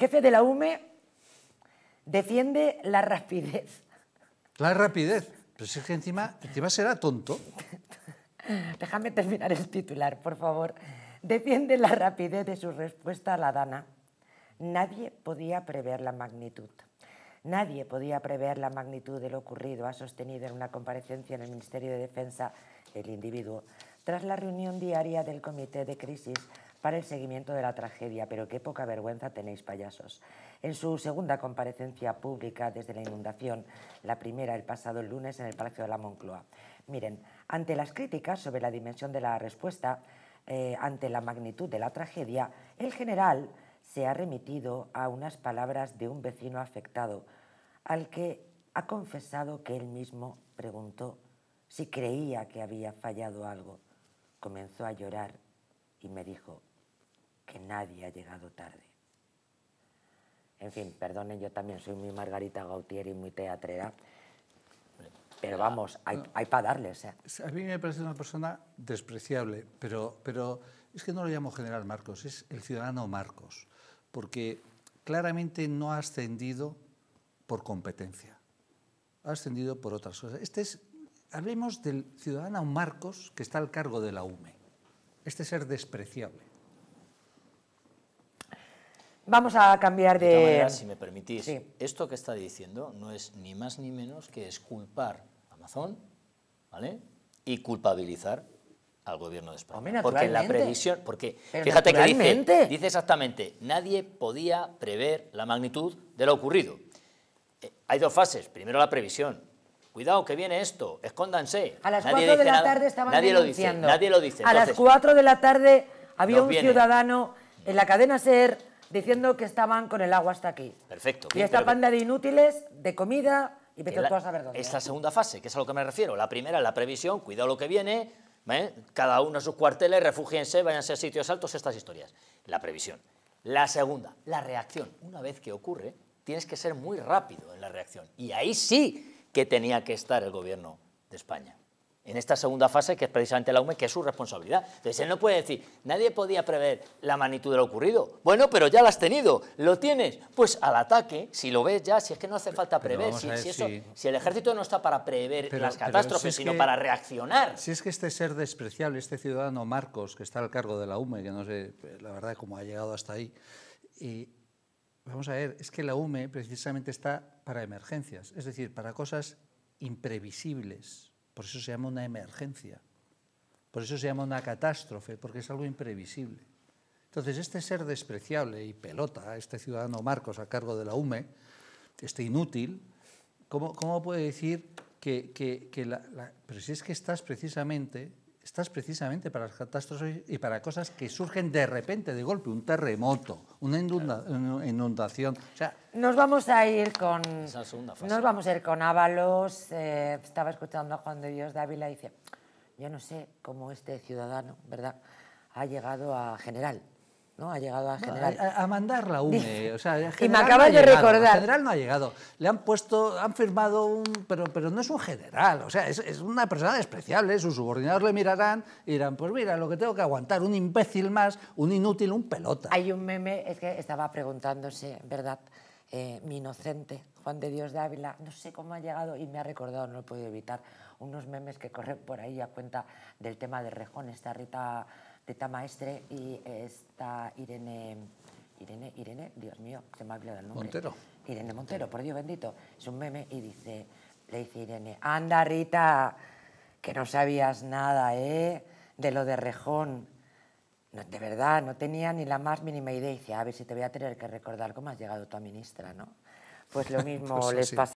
jefe de la UME defiende la rapidez. La rapidez. Pero si es que encima, encima será tonto. Déjame terminar el titular, por favor. Defiende la rapidez de su respuesta a la Dana. Nadie podía prever la magnitud. Nadie podía prever la magnitud de lo ocurrido, ha sostenido en una comparecencia en el Ministerio de Defensa el individuo, tras la reunión diaria del Comité de Crisis para el seguimiento de la tragedia, pero qué poca vergüenza tenéis payasos. En su segunda comparecencia pública desde la inundación, la primera el pasado lunes en el Palacio de la Moncloa. Miren, ante las críticas sobre la dimensión de la respuesta, eh, ante la magnitud de la tragedia, el general se ha remitido a unas palabras de un vecino afectado, al que ha confesado que él mismo preguntó si creía que había fallado algo. Comenzó a llorar y me dijo que nadie ha llegado tarde. En fin, perdonen, yo también soy muy Margarita Gautier y muy teatrera, pero ah, vamos, hay, para darles. Eh. A mí me parece una persona despreciable, pero, pero es que no lo llamo general Marcos, es el ciudadano Marcos, porque claramente no ha ascendido por competencia, ha ascendido por otras cosas. Este es, hablemos del ciudadano Marcos que está al cargo de la UME este ser despreciable. Vamos a cambiar de... si me permitís, esto que está diciendo no es ni más ni menos que es culpar a Amazon y culpabilizar al gobierno de España. porque la previsión, porque fíjate que dice, exactamente, nadie podía prever la magnitud de lo ocurrido. Eh, hay dos fases, primero la previsión, Cuidado, que viene esto, escóndanse. A las nadie 4 de la tarde estaban Lo nadie lo dice. a las 4 de la tarde había un ciudadano en la cadena SER diciendo que estaban con el agua hasta aquí. Perfecto. Y esta banda de inútiles, de comida y vete tú a saber dónde. Esta segunda fase, que es a lo que me refiero. La primera la previsión, cuidado lo que viene, ¿eh? cada uno a sus cuarteles, refúgiense, váyanse a sitios altos, estas historias. La previsión. La segunda, la reacción. Una vez que ocurre, tienes que ser muy rápido en la reacción. Y ahí sí que tenía que estar el gobierno de España. En esta segunda fase, que es precisamente la UME, que es su responsabilidad. Entonces, él no puede decir, nadie podía prever la magnitud de lo ocurrido. Bueno, pero ya la has tenido, lo tienes. Pues al ataque, si lo ves ya, si es que no hace falta prever, si, el ejército no está para prever las catástrofes, sino para reaccionar. Si es que este ser despreciable, este ciudadano Marcos, que está al cargo de la UME, que no sé, la verdad, cómo ha llegado hasta ahí, y vamos a ver, es que la UME precisamente está para emergencias, es decir, para cosas imprevisibles. Por eso se llama una emergencia, por eso se llama una catástrofe, porque es algo imprevisible. Entonces, este ser despreciable y pelota, este ciudadano Marcos a cargo de la UME, este inútil, ¿cómo, puede decir que, Pero si es que estás precisamente Estás precisamente para las catástrofes y para cosas que surgen de repente, de golpe, un terremoto, una, inundación. O sea, nos vamos a ir con. Nos vamos a ir con Ábalos. Eh, estaba escuchando a Juan de Dios Dávila y dice: Yo no sé cómo este ciudadano, ¿verdad?, ha llegado a general. Ha llegado a general. Eh, a, mandar la UME. Eh, sea, y me acabas de llegado, general no ha llegado. Le han puesto, han firmado un. Pero, pero no es un general. O sea, es, una persona despreciable. Sus subordinados le mirarán y dirán: Pues mira, lo que tengo que aguantar, un imbécil más, un inútil, un pelota. Hay un meme, es que estaba preguntándose, ¿verdad? Eh, mi inocente, Juan de Dios de Ávila, no sé cómo ha llegado y me ha recordado, no lo he podido evitar, unos memes que corren por ahí a cuenta del tema de Rejón, esta Rita Maestre y está Irene, Irene, Irene, Dios mío, se me ha olvidado el nombre. Montero. Irene Montero, por Dios bendito. Es un meme y dice, le dice Irene, anda Rita, que no sabías nada, ¿eh? De lo de Rejón. No, de verdad, no tenía ni la más mínima idea. Y dice, a ver si te voy a tener que recordar cómo has llegado tu ministra, ¿no? Pues lo mismo pues les pasa.